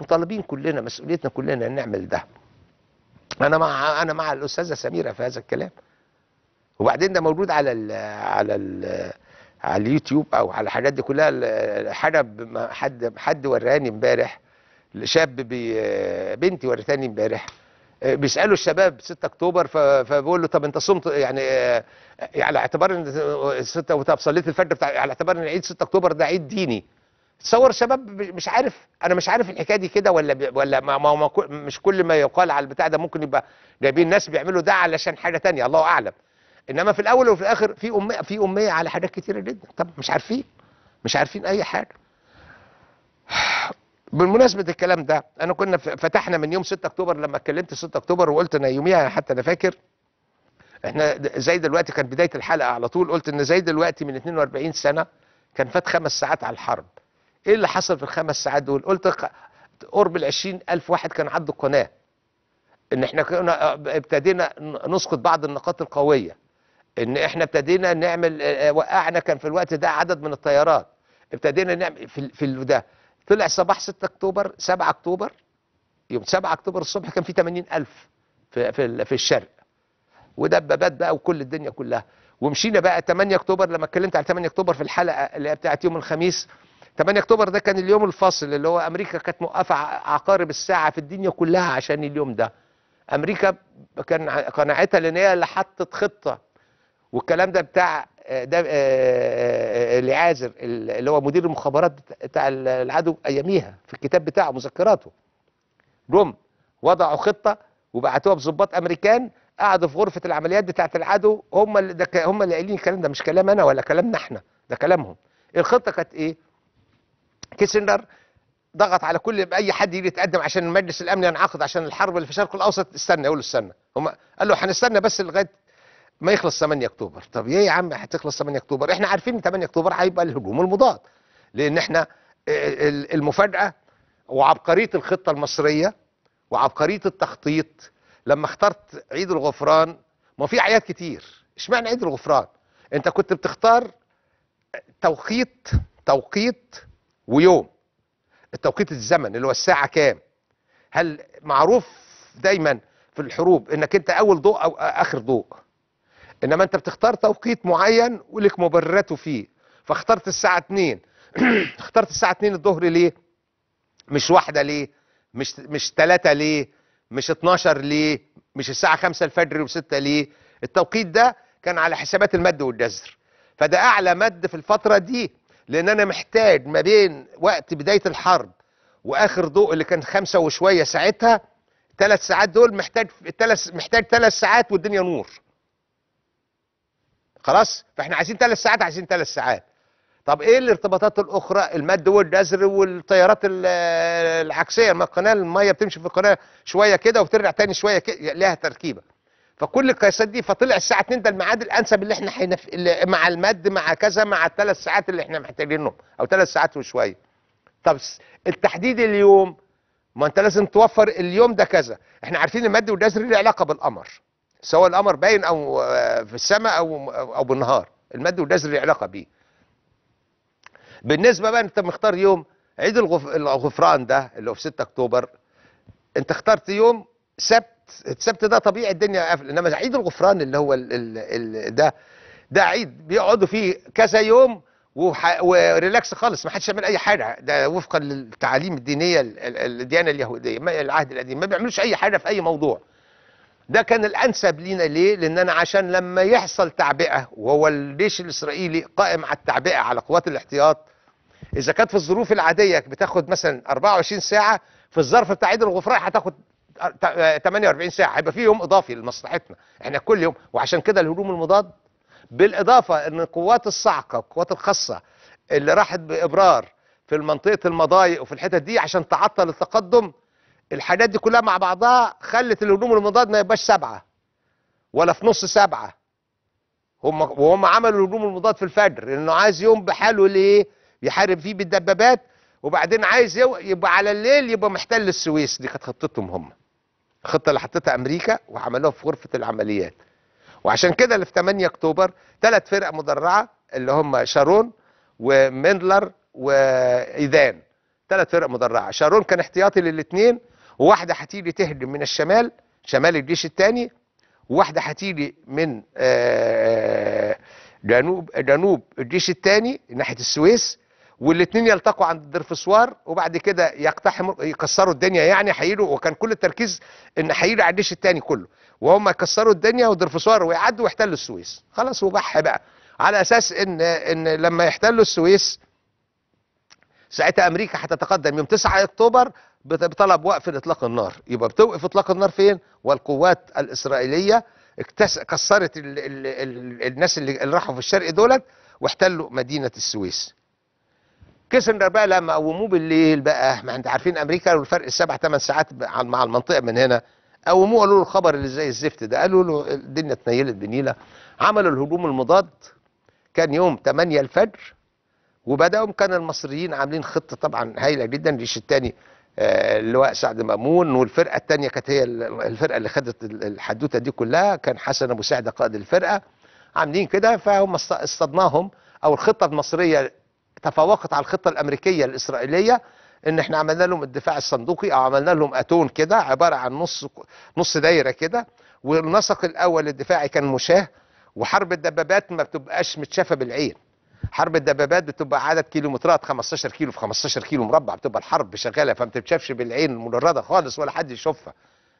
مطالبين كلنا مسؤوليتنا كلنا ان نعمل ده انا مع انا مع الاستاذه سميره في هذا الكلام وبعدين ده موجود على الـ على الـ على اليوتيوب او على الحاجات دي كلها حاجه حد حد وراني امبارح شاب بي بنتي ورثاني امبارح بيسالوا الشباب 6 اكتوبر فبقول له طب انت صمت يعني على اعتبار ان 6 طب صليت الفجر بتاع على اعتبار ان عيد 6 اكتوبر ده عيد ديني تصور شباب مش عارف انا مش عارف الحكايه دي كده ولا بي ولا ما ما ما مش كل ما يقال على البتاع ده ممكن يبقى جايبين ناس بيعملوا ده علشان حاجه تانية الله اعلم انما في الاول وفي الاخر في اميه في اميه على حاجات كتيره جدا طب مش عارفين مش عارفين اي حاجه بمناسبه الكلام ده انا كنا فتحنا من يوم 6 اكتوبر لما اتكلمت 6 اكتوبر وقلت انا يوميها حتى انا فاكر احنا زي دلوقتي كان بدايه الحلقه على طول قلت ان زي دلوقتي من 42 سنه كان فات خمس ساعات على الحرب ايه اللي حصل في الخمس ساعات دول قلت قرب ال 20000 واحد كان عدوا القناه ان احنا كنا ابتدينا نسقط بعض النقاط القويه ان احنا ابتدينا نعمل وقعنا كان في الوقت ده عدد من الطيارات ابتدينا نعمل في في ده طلع صباح 6 اكتوبر 7 اكتوبر يوم 7 اكتوبر الصبح كان في 80000 في في في الشرق ودبابات بقى وكل الدنيا كلها ومشينا بقى 8 اكتوبر لما اتكلمت على 8 اكتوبر في الحلقه اللي هي بتاعت يوم الخميس 8 اكتوبر ده كان اليوم الفاصل اللي هو امريكا كانت موقفه عقارب الساعه في الدنيا كلها عشان اليوم ده امريكا كان قناعتها لان هي اللي حطت خطه والكلام ده بتاع آه، ده اللي آه، آه، عازر اللي هو مدير المخابرات بتاع العدو اياميها في الكتاب بتاعه مذكراته جم وضعوا خطه وبعتوها بظباط امريكان قعدوا في غرفه العمليات بتاعه العدو هم اللي هم اللي قايلين الكلام ده مش كلام انا ولا كلامنا احنا ده كلامهم الخطه كانت ايه كيسنجر ضغط على كل اي حد يجي يتقدم عشان المجلس الامني ينعقد عشان الحرب اللي في الشرق الاوسط استنى يقول له استنى هم قال له هنستنى بس لغايه ما يخلص 8 اكتوبر طب ايه يا عم هتخلص 8 اكتوبر احنا عارفين 8 اكتوبر هيبقى الهجوم المضاد لان احنا آه، المفاجاه وعبقريه الخطه المصريه وعبقريه التخطيط لما اخترت عيد الغفران ما في اعياد كتير اشمعنى عيد الغفران انت كنت بتختار توقيت توقيت ويوم التوقيت الزمن اللي هو الساعه كام هل معروف دايما في الحروب انك انت اول ضوء او اخر ضوء انما انت بتختار توقيت معين ولك مبرراته فيه فاخترت الساعه 2 اخترت الساعه 2 الظهر ليه مش واحده ليه مش مش 3 ليه مش 12 ليه مش الساعه 5 الفجر و6 ليه التوقيت ده كان على حسابات المد والجزر فده اعلى مد في الفتره دي لان انا محتاج ما بين وقت بدايه الحرب واخر ضوء اللي كان خمسة وشويه ساعتها ثلاث ساعات دول محتاج ثلاث محتاج ثلاث ساعات والدنيا نور خلاص فاحنا عايزين ثلاث ساعات عايزين ثلاث ساعات طب ايه الارتباطات الاخرى المد والجزر والتيارات العكسيه ما القناه الميه بتمشي في القناه شويه كده وترجع تاني شويه كده لها تركيبه فكل القياسات دي فطلع الساعه 2 ده الميعاد الانسب اللي احنا حين مع المد مع كذا مع الثلاث ساعات اللي احنا محتاجينهم او ثلاث ساعات وشويه طب التحديد اليوم ما انت لازم توفر اليوم ده كذا احنا عارفين المد والجزر ليه علاقه بالقمر سواء القمر باين او آه، في السماء او او بالنهار المد والجزر ليه علاقه بيه بالنسبه بقى انت مختار يوم عيد الغفران ده اللي هو في 6 اكتوبر انت اخترت يوم سبت السبت ده طبيعي الدنيا قافله انما عيد الغفران اللي هو ال ال ده ده عيد بيقعدوا فيه كذا يوم وريلاكس خالص ما حدش يعمل اي حاجه ده وفقا للتعاليم الدينيه الديانه اليهوديه العهد القديم ما بيعملوش اي حاجه في اي موضوع ده كان الانسب لينا ليه لان انا عشان لما يحصل تعبئه وهو الجيش الاسرائيلي قائم على التعبئه على قوات الاحتياط اذا كانت في الظروف العاديه بتاخد مثلا 24 ساعه في الظرف بتاع عيد الغفران هتاخد 48 ساعه هيبقى في يوم اضافي لمصلحتنا احنا كل يوم وعشان كده الهجوم المضاد بالاضافه ان القوات الصاعقه القوات الخاصه اللي راحت بابرار في منطقه المضايق وفي الحتت دي عشان تعطل التقدم الحاجات دي كلها مع بعضها خلت الهجوم المضاد ما يبقاش سبعه ولا في نص سبعه هم وهم عملوا الهجوم المضاد في الفجر لانه عايز يوم بحاله ليه يحارب فيه بالدبابات وبعدين عايز يبقى على الليل يبقى محتل السويس دي كانت خطتهم هم الخطه اللي حطتها امريكا وعملوها في غرفه العمليات وعشان كده اللي في 8 اكتوبر ثلاث فرق مدرعه اللي هم شارون وميندلر وايدان ثلاث فرق مدرعه شارون كان احتياطي للاثنين وواحده هتيجي تهجم من الشمال شمال الجيش الثاني وواحده هتيجي من آه، آه، آه، جنوب جنوب الجيش الثاني ناحيه السويس والاثنين يلتقوا عند الدرفسوار وبعد كده يقتحموا يكسروا الدنيا يعني حيلوا وكان كل التركيز ان حيلوا على الجيش الثاني كله وهم يكسروا الدنيا والدرفسوار ويعدوا ويحتلوا السويس خلاص وبح بقى على اساس ان ان لما يحتلوا السويس ساعتها امريكا هتتقدم يوم 9 اكتوبر بطلب وقف اطلاق النار يبقى بتوقف اطلاق النار فين والقوات الاسرائيليه اكتس... كسرت ال... ال... ال... الناس اللي راحوا في الشرق دولت واحتلوا مدينه السويس كيسنجر بقى لما قوموه بالليل بقى ما انت عارفين امريكا والفرق السبع ثمان ساعات مع المنطقه من هنا قوموه قالوا له الخبر اللي زي الزفت ده قالوا له الدنيا اتنيلت بنيله عملوا الهجوم المضاد كان يوم 8 الفجر وبداوا كان المصريين عاملين خطه طبعا هايله جدا الجيش الثاني اللواء آه، سعد مامون والفرقه الثانيه كانت هي الفرقه اللي خدت الحدوته دي كلها كان حسن ابو سعد قائد الفرقه عاملين كده فهم اصطدناهم او الخطه المصريه تفوقت على الخطه الامريكيه الاسرائيليه ان احنا عملنا لهم الدفاع الصندوقي او عملنا لهم اتون كده عباره عن نص نص دايره كده والنسق الاول الدفاعي كان مشاه وحرب الدبابات ما بتبقاش متشافه بالعين حرب الدبابات بتبقى عدد كيلومترات 15 كيلو في 15 كيلو مربع بتبقى الحرب شغاله فما بتتشافش بالعين المجرده خالص ولا حد يشوفها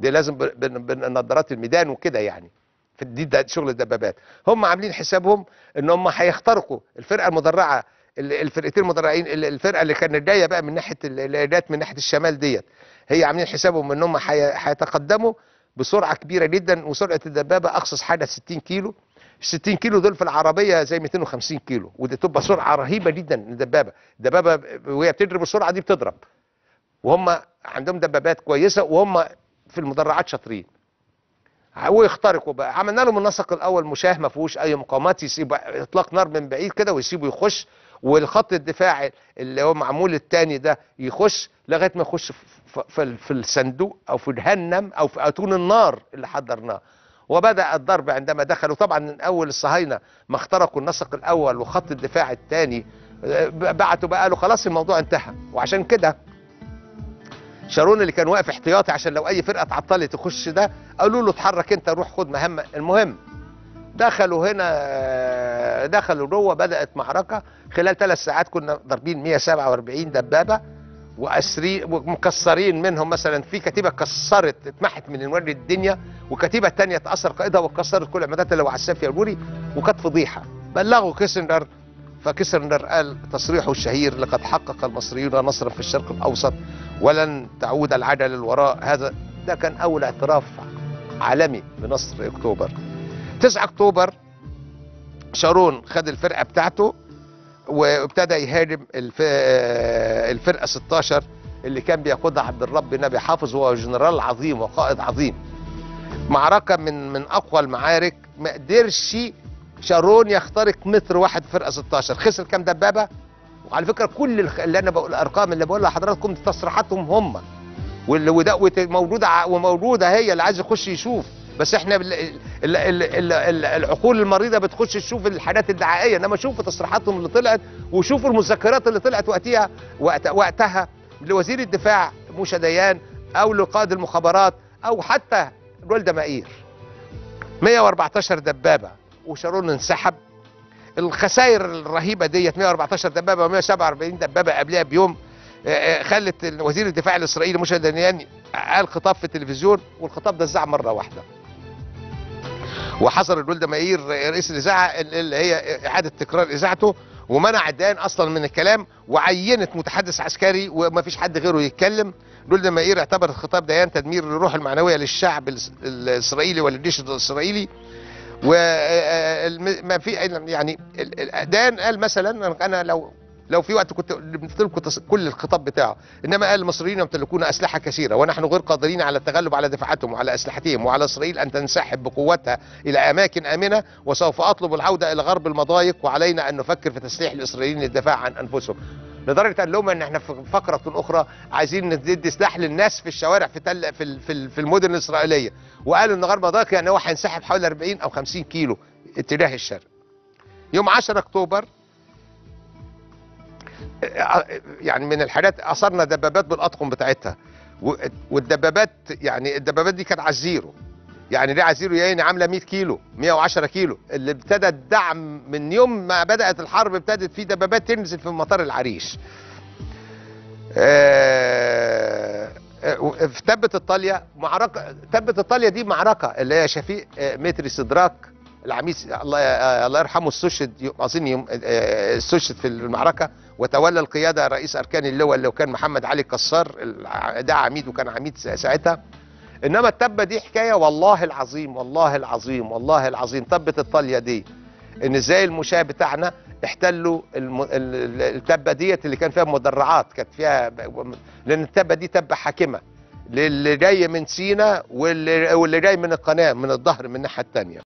دي لازم بنضارات الميدان وكده يعني في دي شغل الدبابات هم عاملين حسابهم ان هم هيخترقوا الفرقه المدرعه الفرقتين المترقعين الفرقه اللي كانت جايه بقى من ناحيه الايادات من ناحيه الشمال ديت هي عاملين حسابهم ان هم هيتقدموا بسرعه كبيره جدا وسرعه الدبابه اقصص حاجه 60 كيلو 60 كيلو دول في العربيه زي 250 كيلو ودي تبقى سرعه رهيبه جدا للدبابه الدبابه وهي بتجري بالسرعه دي بتضرب وهم عندهم دبابات كويسه وهم في المدرعات شاطرين ويخترقوا بقى عملنا لهم النسق الاول مشاه ما فيهوش اي مقاومات يسيب اطلاق نار من بعيد كده ويسيبه يخش والخط الدفاعي اللي هو معمول الثاني ده يخش لغايه ما يخش في, في الصندوق او في جهنم او في اتون النار اللي حضرناه وبدا الضرب عندما دخلوا طبعا من اول الصهاينه ما اخترقوا النسق الاول وخط الدفاع الثاني آه، بعتوا بقى قالوا خلاص الموضوع انتهى وعشان كده شارون اللي كان واقف احتياطي عشان لو اي فرقه تعطلت تخش ده قالوا له اتحرك انت روح خد مهمه المهم دخلوا هنا آه، دخلوا جوه بدات معركه خلال ثلاث ساعات كنا ضاربين 147 دبابه واسري ومكسرين منهم مثلا في كتيبه كسرت اتمحت من انوار الدنيا وكتيبه تانية اتاثر قائدها وكسرت كل عمادات اللي هو عساف يربوري وكانت فضيحه بلغوا كيسنجر فكيسنجر قال تصريحه الشهير لقد حقق المصريون نصرا في الشرق الاوسط ولن تعود العجل للوراء هذا ده كان اول اعتراف عالمي بنصر اكتوبر 9 اكتوبر شارون خد الفرقه بتاعته وابتدى يهاجم آه، الفرقه 16 اللي كان بيقودها عبد الرب نبي حافظ وهو جنرال عظيم وقائد عظيم معركه من من اقوى المعارك ما قدرش شارون يخترق متر واحد فرقه 16 خسر كام دبابه وعلى فكره كل اللي انا بقول الارقام اللي بقولها لحضراتكم تصريحاتهم هم واللي موجوده وموجوده هي اللي عايز يخش يشوف بس احنا العقول المريضه بتخش تشوف الحاجات الدعائيه انما شوفوا تصريحاتهم اللي طلعت وشوفوا المذكرات اللي طلعت وقتها وقت وقتها لوزير الدفاع موشا ديان او لقائد المخابرات او حتى جولدا مائير 114 دبابه وشارون انسحب الخسائر الرهيبه ديت 114 دبابه و147 دبابه قبلها بيوم آه، آه، خلت وزير الدفاع الاسرائيلي موشا ديان قال خطاب في التلفزيون والخطاب ده اتذاع مره واحده وحصل الجول مقير رئيس الاذاعه اللي هي اعاده تكرار اذاعته ومنع الديان اصلا من الكلام وعينت متحدث عسكري وما فيش حد غيره يتكلم دول مائير اعتبرت خطاب ديان تدمير الروح المعنويه للشعب الاسرائيلي وللجيش الاسرائيلي وما آه، آه، في يعني ديان قال مثلا انا لو لو في وقت كنت لكم كل الخطاب بتاعه انما قال المصريين يمتلكون اسلحه كثيره ونحن غير قادرين على التغلب على دفاعاتهم وعلى اسلحتهم وعلى اسرائيل ان تنسحب بقوتها الى اماكن امنه وسوف اطلب العوده الى غرب المضايق وعلينا ان نفكر في تسليح الاسرائيليين للدفاع عن انفسهم لدرجه قال لهم ان احنا في فقره اخرى عايزين ندي سلاح للناس في الشوارع في تل في في المدن الاسرائيليه وقالوا ان غرب مضايق يعني هو هينسحب حوالي 40 او 50 كيلو اتجاه الشرق يوم 10 اكتوبر يعني من الحاجات اثرنا دبابات بالاطقم بتاعتها والدبابات يعني الدبابات دي كانت على الزيرو يعني ليه على الزيرو يعني عامله 100 كيلو 110 كيلو اللي ابتدى الدعم من يوم ما بدات الحرب ابتدت في دبابات تنزل في مطار العريش ااا آه، آه، آه، في تبت الطاليه معركه تبت الطاليه دي معركه اللي هي شفيق متري صدراك العميس الله آه، يرحمه السوشد اظن آه، آه، السوشد في المعركه وتولى القياده رئيس اركان اللواء اللي كان محمد علي الكسار ده عميد وكان عميد ساعتها انما التبه دي حكايه والله العظيم والله العظيم والله العظيم تبه الطاليه دي ان ازاي المشاه بتاعنا احتلوا التبه ديت اللي كان فيها مدرعات كانت فيها لان التبه دي تبه حاكمه للي جاي من سينا واللي جاي من القناه من الظهر من الناحيه الثانيه